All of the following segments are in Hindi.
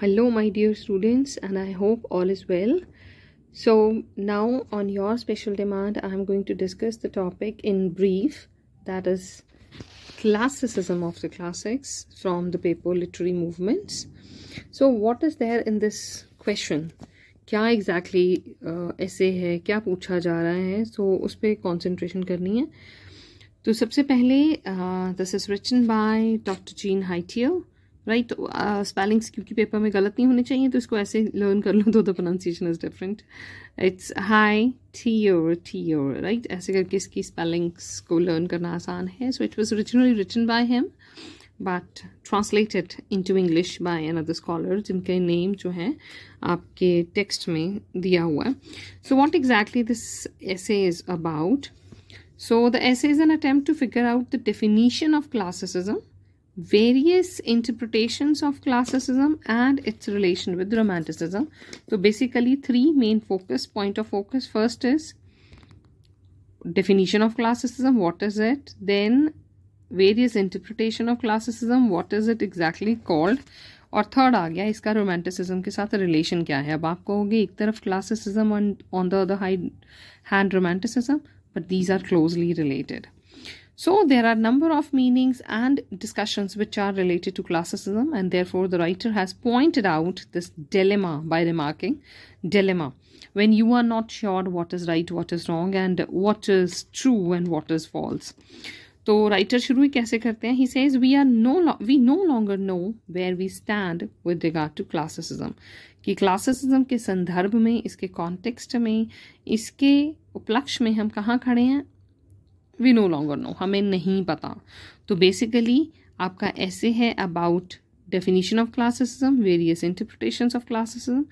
hello my dear students and i hope all is well so now on your special demand i'm going to discuss the topic in brief that is classicism of the classics from the paper literary movements so what is there in this question क्या exactly, ऐसे uh, है क्या पूछा जा रहा है so, उस concentration करनी है तो सबसे पहले uh, this is written by Dr. Jean Hytier right spellings तो, क्योंकि पेपर में गलत नहीं होने चाहिए तो इसको ऐसे लर्न कर लो तो the pronunciation is different it's हाई टी ओर टी ओर राइट ऐसे करके इसकी स्पेलिंग्स को लर्न करना आसान है so it was originally written by him but translated into English by another scholar जिनके नेम जो हैं आपके टेक्स्ट में दिया हुआ है so what exactly this essay is about so the essay is an attempt to figure out the definition of classicism various interpretations of classicism and its relation with romanticism so basically three main focus point of focus first is definition of classicism what is it then various interpretation of classicism what is it exactly called और थर्ड आ गया इसका रोमांटिसिज्म के साथ रिलेशन क्या है अब आप कहोगे एक तरफ classicism on the other high hand romanticism but these are closely related so there are number of meanings and discussions which are related to classicism and therefore the writer has pointed out this dilemma by remarking dilemma when you are not sure what is right what is wrong and what is true and what is false So writer शुरू ही कैसे करते हैं he says we are no we no longer know where we stand with regard classicism. Classicism कि क्लासिसिज्म के संदर्भ में इसके कॉन्टेक्स्ट में इसके उपलक्ष्य में हम कहाँ खड़े हैं वी नो लॉन्गर नो हमें नहीं पता तो बेसिकली आपका ऐसे है about definition of classicism various interpretation of classicism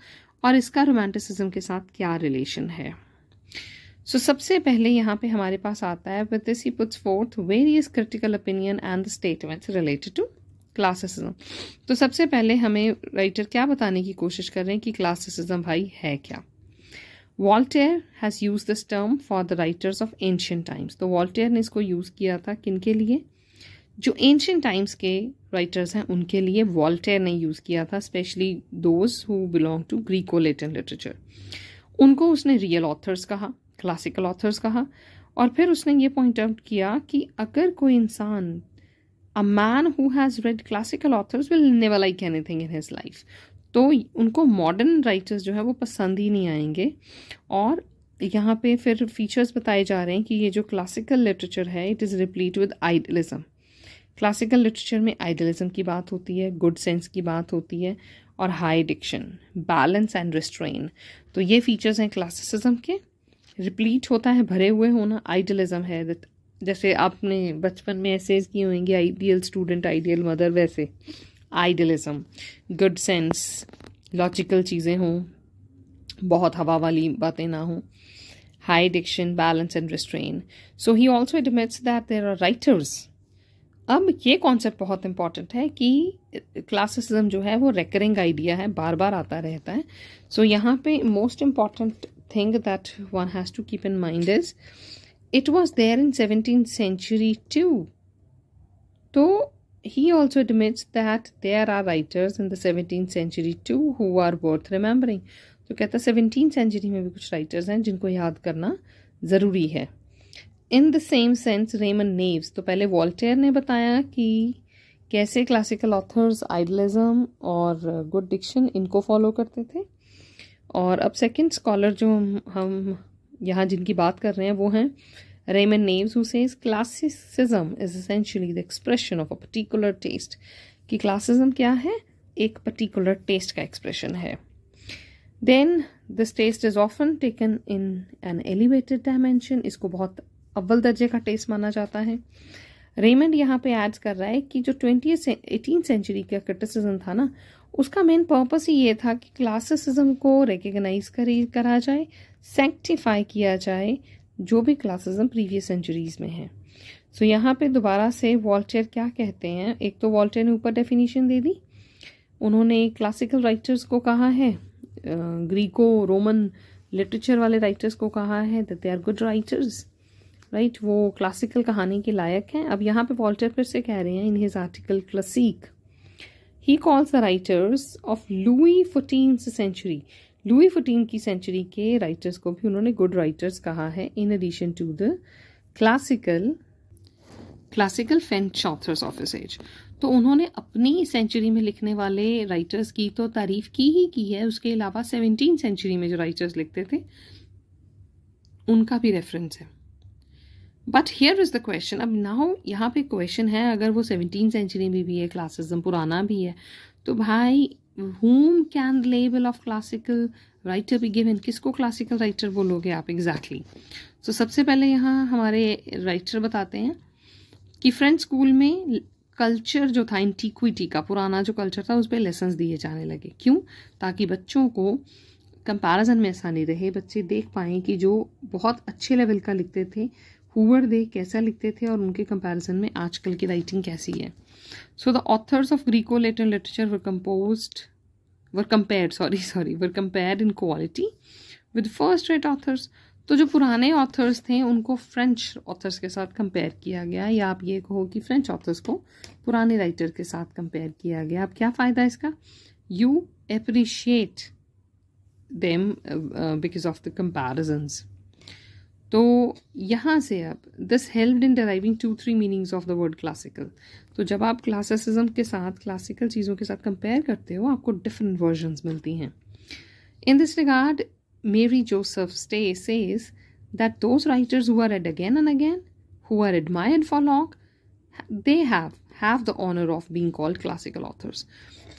और इसका रोमांटिसिज्म के साथ क्या रिलेशन है सो so, सबसे पहले यहाँ पे हमारे पास आता है with this he puts forth various critical opinion and the statements related to classicism तो सबसे पहले हमें राइटर क्या बताने की कोशिश कर रहे हैं कि क्लासिसिज्म भाई है क्या Voltaire has use this term for the writers of ancient times तो वॉल्टेयर ने इसको यूज़ किया था किन के लिए जो एंशियन टाइम्स के राइटर्स हैं उनके लिए वॉल्टेयर ने यूज़ किया था specially those who belong to Greco Latin literature उनको उसने रियल ऑथर्स कहा क्लासिकल ऑथर्स कहा और फिर उसने ये पॉइंट आउट किया कि अगर कोई इंसान a man who has read classical authors will never like anything in his life तो उनको मॉडर्न राइटर्स जो है वो पसंद ही नहीं आएंगे और यहाँ पे फिर फीचर्स बताए जा रहे हैं कि ये जो क्लासिकल लिटरेचर है it is replete with idealism classical literature में आइडलिज्म की बात होती है गुड सेंस की बात होती है और high diction balance and restraint तो ये फीचर्स हैं क्लासिसिज्म के रिप्लीट होता है भरे हुए होना आइडियलिज्म है जैसे आपने बचपन में ऐसेज किए होंगे आइडियल स्टूडेंट आइडियल मदर वैसे आइडलिज्म गुड सेंस लॉजिकल चीज़ें हों बहुत हवा वाली बातें ना हों high diction balance and restraint so he also admits that there are writers अब ये कॉन्सेप्ट बहुत इम्पॉर्टेंट है कि क्लासिसिज्म जो है वो रेकरिंग आइडिया है बार बार आता रहता है सो so, यहाँ पे most important thing that one has to keep in mind is it was there in seventeen century too तो he also admits that there are writers in the 17th century too who are worth remembering तो कहता सेवनटीन सेंचुरी में भी कुछ राइटर्स हैं जिनको याद करना ज़रूरी है in the same sense Raymond Naves तो पहले वॉल्टेयर ने बताया कि कैसे क्लासिकल ऑथर्स आइडलिज्म और गुड डिक्शन इनको फॉलो करते थे और अब सेकंड स्कॉलर जो हम यहाँ जिनकी बात कर रहे हैं वो हैं Raymond Naves, who says classicism is essentially the expression of a particular taste. कि classicism क्या है एक particular taste का expression है Then this taste is often taken in an elevated dimension. इसको बहुत अव्वल दर्जे का taste माना जाता है रेमंड यहाँ पे एड्स कर रहा है कि जो ट्वेंटी एटीन सेंचुरी का criticism था ना उसका मेन पर्पस ही ये था कि क्लासिसिज्म को रिकग्नाइज करी करा जाए सेंक्टिफाई किया जाए जो भी क्लासिज्म प्रीवियस सेंचुरीज में है सो so, यहाँ पे दोबारा से वॉल्टेयर क्या कहते हैं एक तो वॉल्टेयर ने ऊपर डेफिनेशन दे दी उन्होंने क्लासिकल राइटर्स को कहा है ग्रीको रोमन लिटरेचर वाले राइटर्स को कहा है that they are good writers right वो क्लासिकल कहानी के लायक हैं अब यहाँ पे वॉल्टर फिर से कह रहे हैं in his article classic he calls the writers of Louis fourteen century Louis fourteen की सेंचुरी के राइटर्स को भी उन्होंने गुड राइटर्स कहा है in addition to the classical classical French authors of इस एज तो उन्होंने अपनी सेंचुरी में लिखने वाले राइटर्स की तो तारीफ की ही की है उसके अलावा सेवनटीन सेंचुरी में जो राइटर्स लिखते थे उनका भी रेफरेंस है but here is the question अब नाउ यहाँ पे क्वेश्चन है अगर वो सेवनटीन सेंचुरी में भी है क्लासिज्म पुराना भी है तो भाई whom can the label of classical writer be given किसको classical writer बोलोगे आप exactly so सबसे पहले यहाँ हमारे writer बताते हैं कि फ्रेंच स्कूल में कल्चर जो था इंटीक्विटी का पुराना जो कल्चर था उस पर लेसन दिए जाने लगे क्यों ताकि बच्चों को कंपैरिजन में आसानी रहे बच्चे देख पाएँ कि जो बहुत अच्छे लेवल का लिखते थे हुर दे कैसा लिखते थे और उनके कंपैरिजन में आजकल की राइटिंग कैसी है so the authors of Greco Latin literature were compose were compare sorry sorry were compare in quality with first rate authors तो जो पुराने ऑथर्स थे उनको फ्रेंच ऑथर्स के साथ कंपेयर किया गया या आप ये कहो कि फ्रेंच ऑथर्स को पुराने राइटर के साथ कंपेयर किया गया अब क्या फ़ायदा इसका you appreciate them because of the comparisons तो यहाँ से अब this helped in deriving two three meanings of the word classical तो जब आप क्लासिसिज्म के साथ क्लासिकल चीज़ों के साथ कंपेयर करते हो आपको डिफरेंट वर्जन मिलती हैं in this regard Mary Joseph Stay says that those writers who read again and again who are admired for long they have have the honour of being called classical authors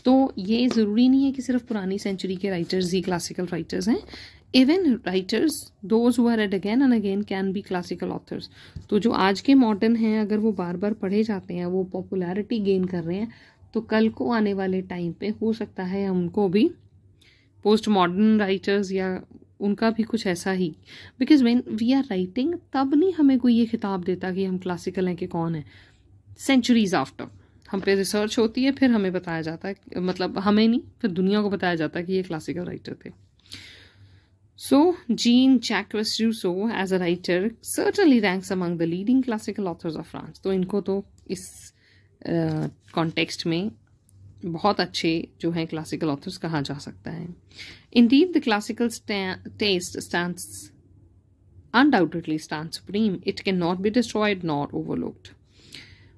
तो ये ज़रूरी नहीं है कि सिर्फ पुरानी सेंचुरी के राइटर्स ही क्लासिकल राइटर्स हैं even writers those who are read again and again can be classical authors तो जो आज के मॉडर्न हैं अगर वो बार बार पढ़े जाते हैं वो पॉपुलैरिटी गेन कर रहे हैं तो कल को आने वाले टाइम पे हो सकता है उनको भी पोस्ट मॉडर्न राइटर्स या उनका भी कुछ ऐसा ही because when we are writing तब नहीं हमें कोई ये खिताब देता कि हम क्लासिकल हैं कि कौन है सेंचुरीज आफ्टर हम पे रिसर्च होती है फिर हमें बताया जाता है मतलब हमें नहीं फिर दुनिया को बताया जाता है कि ये क्लासिकल राइटर थे So, Jean Jacques Rousseau as a writer certainly ranks among the leading classical authors of France. So, इनको तो इस कॉन्टेक्स्ट में बहुत अच्छे जो हैं क्लासिकल ऑथर्स कहा जा सकता है Indeed, the classical taste stands undoubtedly stands supreme. It cannot be destroyed nor overlooked.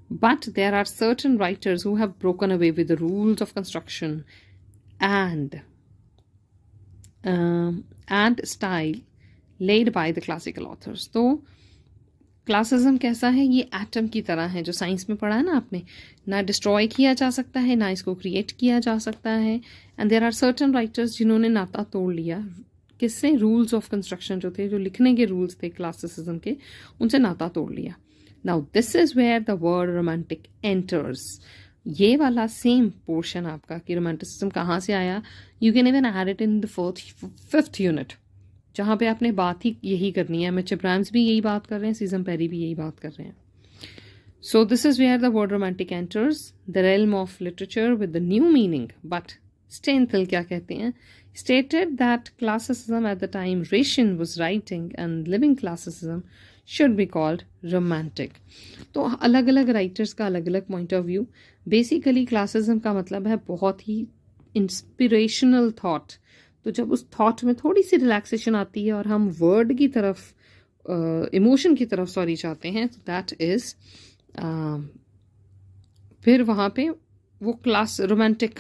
But there are certain writers who have broken away with the rules of construction and um, and style led by the classical authors तो क्लासिज्म कैसा है ये एटम की तरह है जो साइंस में पढ़ा है ना आपने ना डिस्ट्रॉय किया जा सकता है ना इसको क्रिएट किया जा सकता है and there are certain writers जिन्होंने नाता तोड़ लिया किससे रूल्स ऑफ कंस्ट्रक्शन जो थे जो लिखने के रूल्स थे क्लासिसिज्म के उनसे नाता तोड़ लिया now this is where the word romantic enters ये वाला सेम पोर्शन आपका कि रोमांटिसिज्म कहाँ से आया you can even had it in the fourth fifth unit जहाँ पे आपने बात ही यही करनी है मिचर ब्राइम्स भी यही बात कर रहे हैं सीजम पैरी भी यही बात कर रहे हैं so this is where the word romantic enters the realm of literature with the new meaning but Stendhal क्या कहते हैं stated that classicism at the time Racine was writing and living classicism should be called romantic तो अलग अलग राइटर्स का अलग अलग point of view basically classicism का मतलब है बहुत ही इंस्पिरेशनल थॉट तो जब उस थॉट में थोड़ी सी रिलैक्सेशन आती है और हम वर्ड की तरफ इमोशन uh, की तरफ सॉरी जाते हैं तो दैट इज़ uh, फिर वहाँ पे वो क्लास रोमांटिक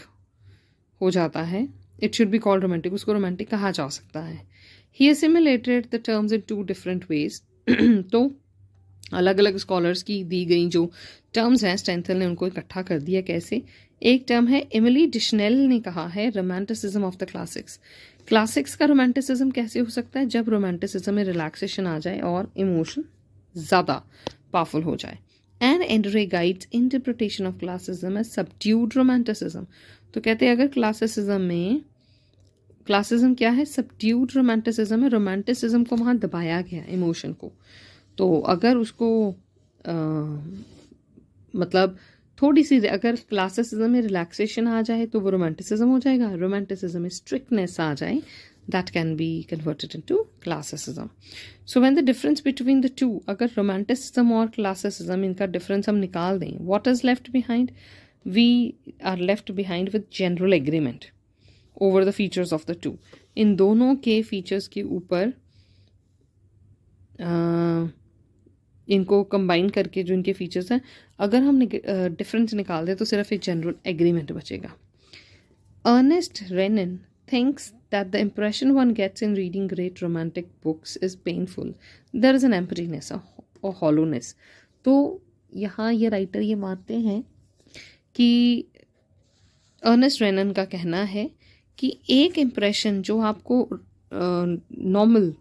हो जाता है it should be called romantic उसको रोमांटिक कहा जा सकता है he assimilated the terms in two different ways तो अलग अलग स्कॉलर्स की दी गई जो टर्म्स हैं स्टेंथल ने उनको इकट्ठा कर दिया कैसे एक टर्म है इमली डिशनेल ने कहा है romanticism of the classics classics का रोमांटिसिज्म कैसे हो सकता है जब रोमांटिसिज्म में रिलैक्सेशन आ जाए और इमोशन ज़्यादा पावरफुल हो जाए and Andre Gide's interpretation of classicism as subdued romanticism तो कहते हैं अगर क्लासिसिज्म में क्लासिज्म क्या है सबट्यूड रोमांटिसिज्म है रोमांटिसिज्म को वहाँ दबाया गया इमोशन को तो अगर उसको आ, मतलब थोड़ी सी अगर क्लासिसिज्म में रिलैक्सेशन आ जाए तो वो रोमांटिसिज्म हो जाएगा रोमांटिसिज्म में स्ट्रिक्टनेस आ जाए that can be converted into classicism so when the difference between the two अगर रोमांटिसिज्म और क्लासिसिज्म इनका डिफरेंस हम निकाल दें what is left behind we are left behind with general agreement over the features of the two इन दोनों के फीचर्स के ऊपर इनको कंबाइन करके जो इनके फीचर्स हैं अगर हम डिफरेंस निकाल दें तो सिर्फ एक जनरल एग्रीमेंट बचेगा Ernest Renan thinks that the impression one gets in reading great romantic books is painful there is an emptiness और हॉलोनेस तो यहाँ ये राइटर ये मानते हैं कि अर्नेस्ट रेनन का कहना है कि एक इम्प्रेशन जो आपको नॉर्मल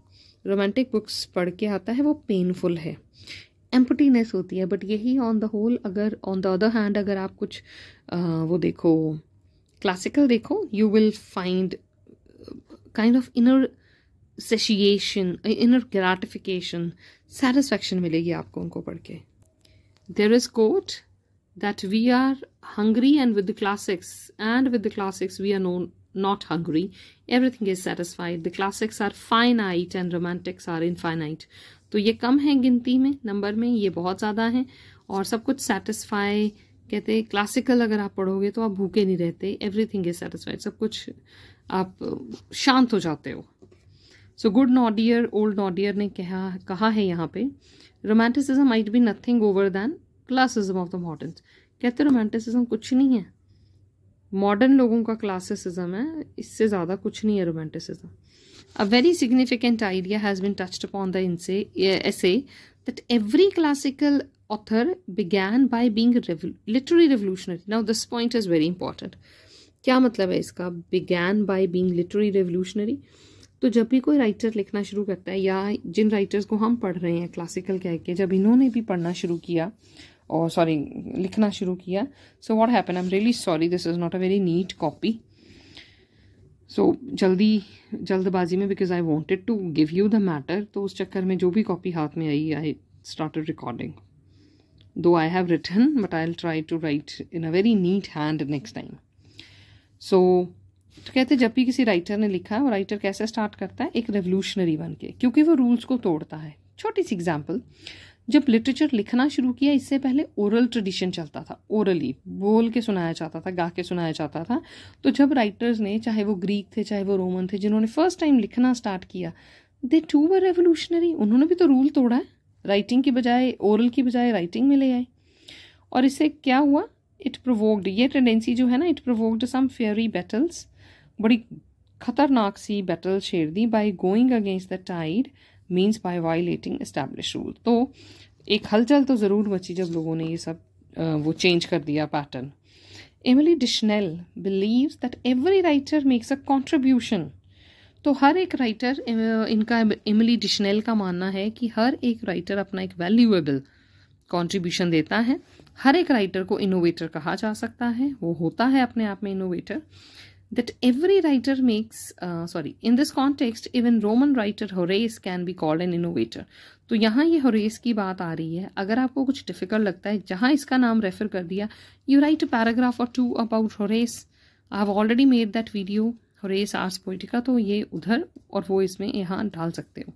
रोमांटिक बुक्स पढ़ के आता है वो पेनफुल है एम्पटीनेस होती है बट यही ऑन द होल अगर ऑन द अदर हैंड अगर आप कुछ uh, वो देखो क्लासिकल देखो you will find kind of inner satiation inner gratification satisfaction मिलेगी आपको उनको पढ़ के there is quote that we are hungry and with the classics and with the classics we are known not hungry. Everything is satisfied. The classics are finite and romantics are infinite. तो ये कम है गिनती में नंबर में ये बहुत ज़्यादा है और सब कुछ सेटिस्फाई कहते हैं क्लासिकल अगर आप पढ़ोगे तो आप भूखे नहीं रहते एवरीथिंग इज सेटिस्फाइड सब कुछ आप शांत हो जाते हो सो गुड नॉडियर ओल्ड नॉडियर ने कहा कहा है यहाँ पे romanticism might be nothing over than classicism of the modern कहते रोमांटिसिज्म कुछ नहीं है मॉडर्न लोगों का क्लासिसिज्म है इससे ज़्यादा कुछ नहीं है romanticism a very significant idea has been touched upon the in this essay that every classical author began by being literary revolutionary now this point is very important क्या मतलब है इसका began by being literary revolutionary तो जब भी कोई राइटर लिखना शुरू करता है या जिन राइटर्स को हम पढ़ रहे हैं क्लासिकल कह के जब इन्होंने भी पढ़ना शुरू किया और सॉरी लिखना शुरू किया so what happen I am really sorry this is not a very neat copy so जल्दी जल्दबाजी में because I wanted to give you the matter तो उस चक्कर में जो भी कॉपी हाथ में आई आई start recording though I have written but I try to write in a very neat hand next time so तो कहते जब भी किसी राइटर ने लिखा वो राइटर कैसे स्टार्ट करता है एक रेवोल्यूशनरी बन के क्योंकि वो रूल्स को तोड़ता है छोटी सी एग्जाम्पल जब लिटरेचर लिखना शुरू किया इससे पहले ओरल ट्रेडिशन चलता था ओरली बोल के सुनाया जाता था गा के सुनाया जाता था तो जब राइटर्स ने चाहे वो ग्रीक थे चाहे वो रोमन थे जिन्होंने फर्स्ट टाइम लिखना स्टार्ट किया दे टू वर रेवोल्यूशनरी उन्होंने भी तो रूल तोड़ा है राइटिंग की बजाय ओरल की बजाय राइटिंग में ले आए और इससे क्या हुआ इट प्रोवोक्ड ये टेंडेंसी जो है ना it provoked some fiery battles बड़ी खतरनाक सी बैटल छेड़ दी by going against the tide means by violating establish rule तो एक हलचल तो ज़रूर मची जब लोगों ने ये सब वो चेंज कर दिया pattern Emile Deschanel believes that every writer makes a contribution तो हर एक राइटर इनका एमिली डिशनेल का मानना है कि हर एक राइटर अपना एक वैल्यूएबल कॉन्ट्रीब्यूशन देता है हर एक राइटर को इनोवेटर कहा जा सकता है वो होता है अपने आप में innovator that every writer makes uh, sorry in this context even roman writer horace can be called an innovator तो यहाँ ये हरेस की बात आ रही है अगर आपको कुछ डिफिकल्ट लगता है जहाँ इसका नाम रेफर कर दिया you write a paragraph or two about Horace I have already made that video Horace Ars Poetica तो ये उधर और वो इसमें यहाँ डाल सकते हो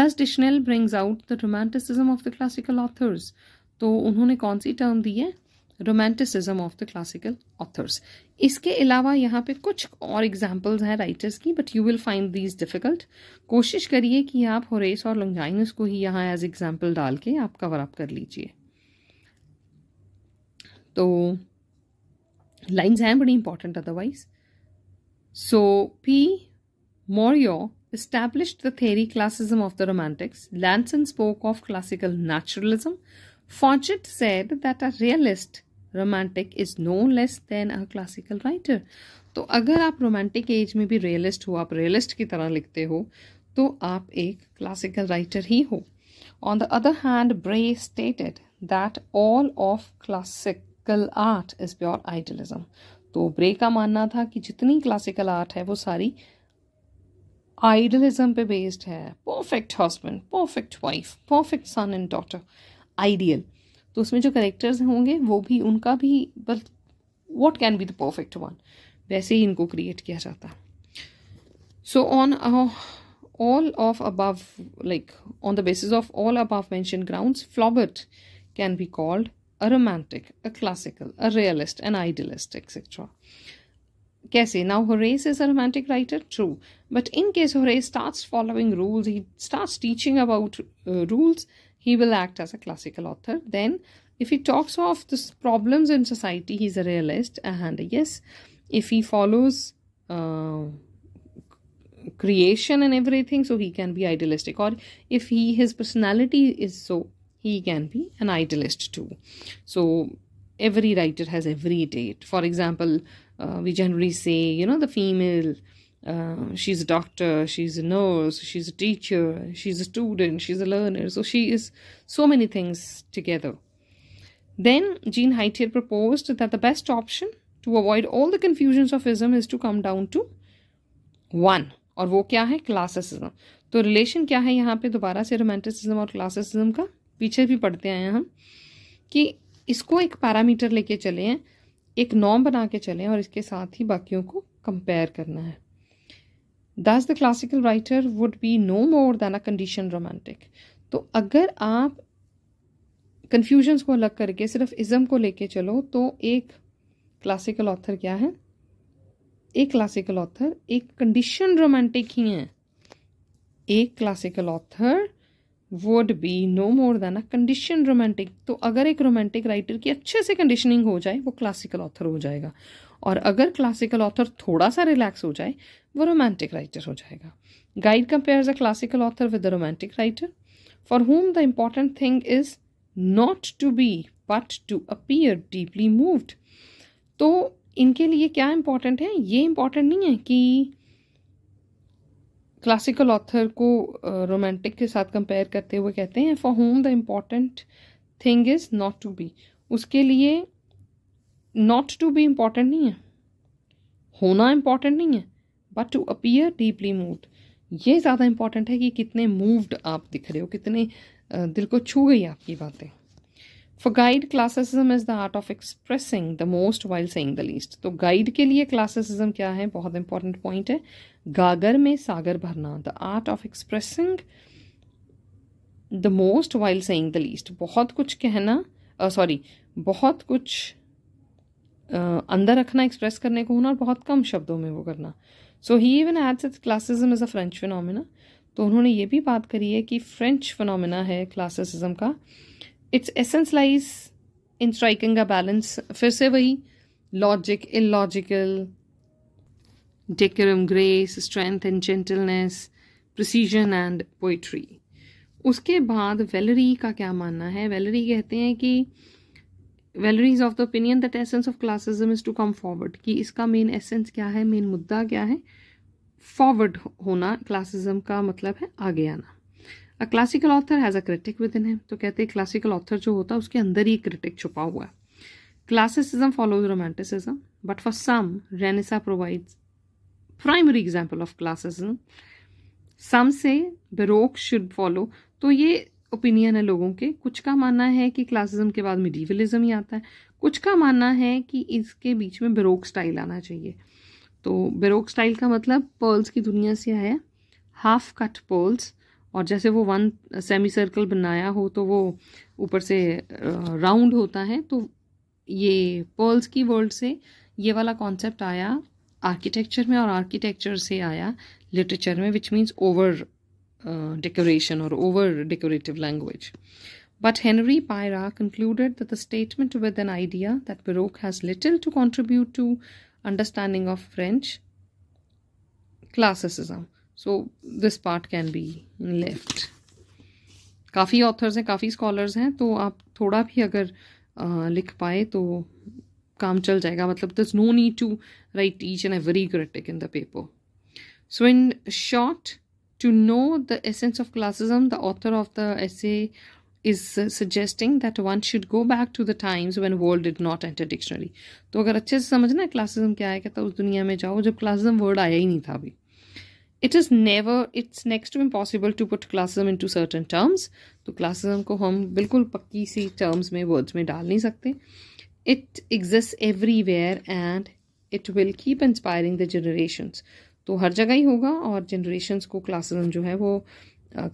thus Deschanel brings out the romanticism of the classical authors तो उन्होंने कौन सी टर्म दी है romanticism of the classical authors इसके अलावा यहाँ पे कुछ और एग्जाम्पल्स हैं राइटर्स की but you will find these difficult कोशिश करिए कि आप होरेस और लंगजाइनस को ही यहाँ एज एग्जाम्पल डाल के आप कवर अप कर लीजिए तो लाइन्स हैं बड़ी important otherwise so P Moreau established the theory classicism of the romantics lanson spoke of classical naturalism Forget said that a realist romantic is no less than a classical writer. तो अगर आप रोमांटिक एज में भी रियलिस्ट हो आप रियलिस्ट की तरह लिखते हो तो आप एक क्लासिकल राइटर ही हो on the other hand Bray stated that all of classical art is pure idealism तो ब्रे का मानना था कि जितनी क्लासिकल आर्ट है वो सारी आइडलिज्म पे बेस्ड है perfect husband perfect wife perfect son and daughter ideal तो उसमें जो करेक्टर्स होंगे वो भी उनका भी बस what can be the perfect one वैसे ही इनको क्रिएट किया जाता so on all of above like on the basis of all above mention ground Flaubert can be called a romantic a classical a realist an idealist etcetera कैसे now Horace is a romantic writer true but in case Horace start following rules he start teaching about rules he will act as a classical author. Then, if he talks of the problems in society, he's a realist. And yes, if he follows uh, creation and everything, so he can be idealistic. Or if he his personality is so, he can be an idealist too. So every writer has every date. For example, uh, we generally say, you know, the female um, she's a doctor, she's a nurse, she's a teacher, she's a student, she's a learner. So she is so many things together. Then Jean Hightail proposed that the best option to avoid all the confusions of ism is to come down to one. और वो क्या है क्लासेसिज्म तो रिलेशन क्या है यहाँ पे दोबारा से रोमांटिसिज्म और क्लासेसिज्म का पीछे भी पढ़ते आए हैं हम कि इसको एक पैरामीटर लेके चले हैं एक नॉम बना के चले हैं और इसके साथ ही बाकियों को कंपेयर करना है thus the classical writer would be no more than a condition romantic तो अगर आप कन्फ्यूजन्स को अलग करके सिर्फ इज़म को लेके चलो तो एक क्लासिकल ऑथर क्या है एक क्लासिकल ऑथर एक कंडीशन रोमांटिक ही है एक classical author would be no more than a condition romantic तो अगर एक रोमांटिक राइटर की अच्छे से कंडीशनिंग हो जाए वो क्लासिकल ऑथर हो जाएगा और अगर क्लासिकल ऑथर थोड़ा सा रिलैक्स हो जाए वो रोमांटिक राइटर हो जाएगा Gide compares a classical author with a romantic writer for whom the important thing is not to be but to appear deeply moved तो इनके लिए क्या इम्पॉर्टेंट है ये इम्पॉर्टेंट नहीं है कि क्लासिकल ऑथर को रोमांटिक uh, के साथ कंपेयर करते हुए कहते हैं for whom the important thing is not to be उसके लिए नॉट टू बी इम्पॉर्टेंट नहीं है होना इम्पॉर्टेंट नहीं है but to appear deeply move ये ज़्यादा इम्पॉर्टेंट है कि कितने मूव्ड आप दिख रहे हो कितने दिल को छू गई आपकी बातें for Gide classicism is the art of expressing the most while saying the least तो गाइड के लिए क्लासेसिज्म क्या है बहुत इंपॉर्टेंट पॉइंट है गागर में सागर भरना the art of expressing the most while saying the least बहुत कुछ कहना सॉरी uh, बहुत कुछ अंदर रखना एक्सप्रेस करने को होना और बहुत कम शब्दों में वो करना so he even adds it classicism is a French phenomena तो उन्होंने ये भी बात करी है कि फ्रेंच फिनोमिना है क्लासिसिज्म का it's essence lies in striking a balance फिर से वही logic illogical decorum grace strength and gentleness precision and poetry उसके बाद वेलरी का क्या मानना है वेलरी कहते हैं कि Valery's of the opinion that essence of classicism is to come forward कि इसका मेन एसेंस क्या है मेन मुद्दा क्या है फॉरवर्ड होना क्लासिज्म का मतलब है आगे आना a classical author has a critic within है तो कहते हैं क्लासिकल ऑथर जो होता है उसके अंदर ही क्रिटिक छुपा हुआ है classicism follows romanticism but for some renaissance provides primary example of classicism some से बेरोक शुड फॉलो तो ये ओपिनियन है लोगों के कुछ का मानना है कि क्लासिज्म के बाद मिडीवलिज्म ही आता है कुछ का मानना है कि इसके बीच में बेरोक स्टाइल आना चाहिए तो बेरोक स्टाइल का मतलब पर्ल्स की दुनिया से आया हाफ कट पर्ल्स और जैसे वो वन सेमी सर्कल बनाया हो तो वो ऊपर से राउंड होता है तो ये पर्ल्स की वर्ल्ड से ये वाला कॉन्सेप्ट आया आर्किटेक्चर में और आर्किटेक्चर से आया लिटरेचर में which means over decoration or over decorative language. But Henry Pyra concluded that the statement with an idea that Baroque has little to contribute to understanding of French classicism. So this part can be left. काफ़ी ऑथर्स हैं काफ़ी स्कॉलर्स हैं तो आप थोड़ा भी अगर आ, लिख पाए तो काम चल जाएगा मतलब thus no need to write each and every critic in the paper so in short To know the essence of classism the author of the essay is uh, suggesting that one should go back to the times when world did not enter dictionary. to agar acche se samajhna hai classism kya hai kehta us duniya mein jao jab classism word aaya hi nahi tha abhi it is never it's next to impossible to put classism into certain terms to classism ko hum bilkul pakki si terms mein words mein dal nahi sakte it exists everywhere and it will keep inspiring the generations तो हर जगह ही होगा और जनरेशन्स को क्लासिज्म जो है वो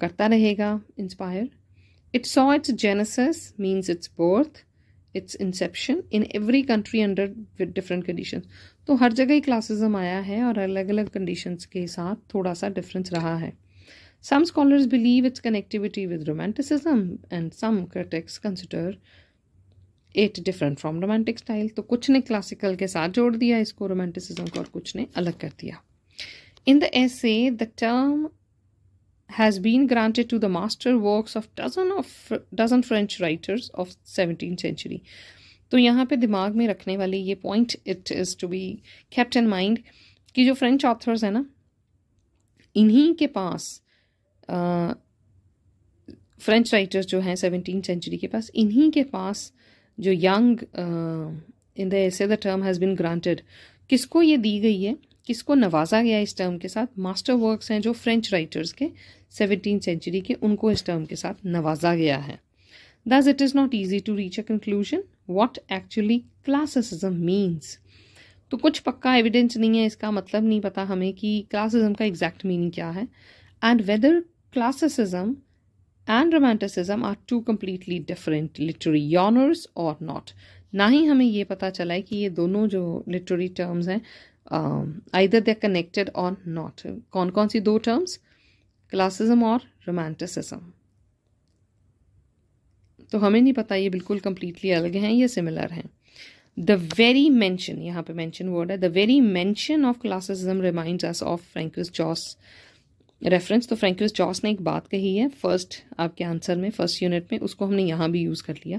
करता रहेगा inspire it saw its genesis means its birth its inception in every country under with different condition तो हर जगह ही क्लासिज्म आया है और अलग अलग कंडीशंस के साथ थोड़ा सा डिफरेंस रहा है some scholars believe its connectivity with romanticism and some critics consider it different from romantic style तो कुछ ने क्लासिकल के साथ जोड़ दिया इसको रोमांटिसिज्म को और कुछ ने अलग कर दिया In the essay, the term has been granted to the master works of dozen of dozen French writers of 17th century. तो यहाँ पे दिमाग में रखने वाली ये point it is to be kept in mind कि जो फ्रेंच ऑथर्स हैं ना इन्हीं के पास फ्रेंच राइटर्स जो हैं सेवनटीन सेंचुरी के पास इन्हीं के पास जो Young in the essay the term has been granted किसको ये दी गई है किसको नवाजा गया इस टर्म के साथ मास्टर वर्क्स हैं जो फ्रेंच राइटर्स के सेवनटीन सेंचुरी के उनको इस टर्म के साथ नवाजा गया है thus it is not easy to reach a conclusion what actually classicism means तो कुछ पक्का एविडेंस नहीं है इसका मतलब नहीं पता हमें कि क्लासिज्म का एग्जैक्ट मीनिंग क्या है and whether classicism and romanticism are two completely different literary genres और नॉट ना ही हमें ये पता चला है कि ये दोनों जो लिटरी टर्म्स हैं आइदर दे कनेक्टेड और नॉट कौन कौन सी दो टर्म्स क्लासिज्म और रोमांटिसिज्म तो हमें नहीं पता ये बिल्कुल कंप्लीटली अलग हैं या सिमिलर हैं द वेरी मैंशन यहाँ पे मैंशन वर्ड है the very mention of classicism remind us of Francois Jost reference तो फ्रेंकलिस जॉस ने एक बात कही है फर्स्ट आपके आंसर में फर्स्ट यूनिट में उसको हमने यहाँ भी यूज़ कर लिया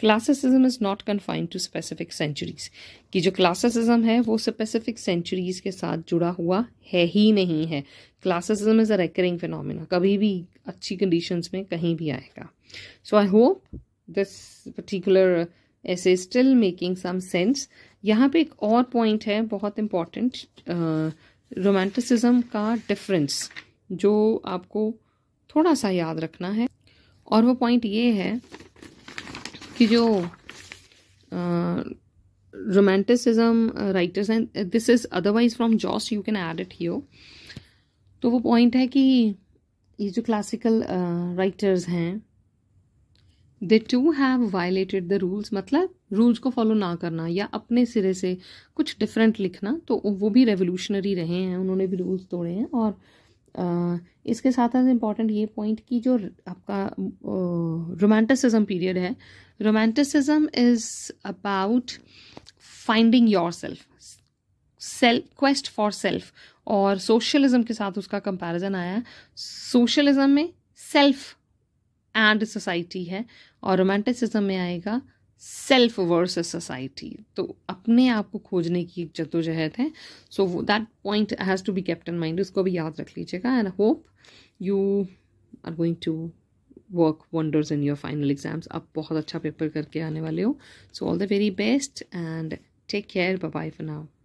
classicism is not confined to specific centuries कि जो क्लासिसिज्म है वो स्पेसिफिक सेंचुरीज़ के साथ जुड़ा हुआ है ही नहीं है classicism is a recurring phenomena कभी भी अच्छी कंडीशंस में कहीं भी आएगा so I hope this particular essay still making some sense यहाँ पे एक और पॉइंट है बहुत इम्पॉर्टेंट रोमांटिसिज्म का डिफरेंस जो आपको थोड़ा सा याद रखना है और वो पॉइंट ये है कि जो रोमांटिसिज्म राइटर्स हैं this is otherwise from Jost you can add it here तो वो पॉइंट है कि ये जो क्लासिकल राइटर्स हैं they to have violated the rules मतलब रूल्स को फॉलो ना करना या अपने सिरे से कुछ डिफरेंट लिखना तो वो भी रेवोल्यूशनरी रहे हैं उन्होंने भी रूल्स तोड़े हैं और इसके साथ साथ इम्पॉर्टेंट ये पॉइंट कि जो आपका रोमांटिसिज्म पीरियड है romanticism is about finding your self self quest for self और सोशलिज्म के साथ उसका कंपैरिजन आया सोशलिज्म में सेल्फ एंड सोसाइटी है और रोमांटिसिज्म में आएगा सेल्फ वर्स सोसाइटी तो अपने आप को खोजने की एक जद्दोजहद है so that point has to be kept in mind उसको भी याद रख लीजिएगा and hope you are going to work wonders in your final exams आप बहुत अच्छा पेपर करके आने वाले हो so all the very best and take care bye for now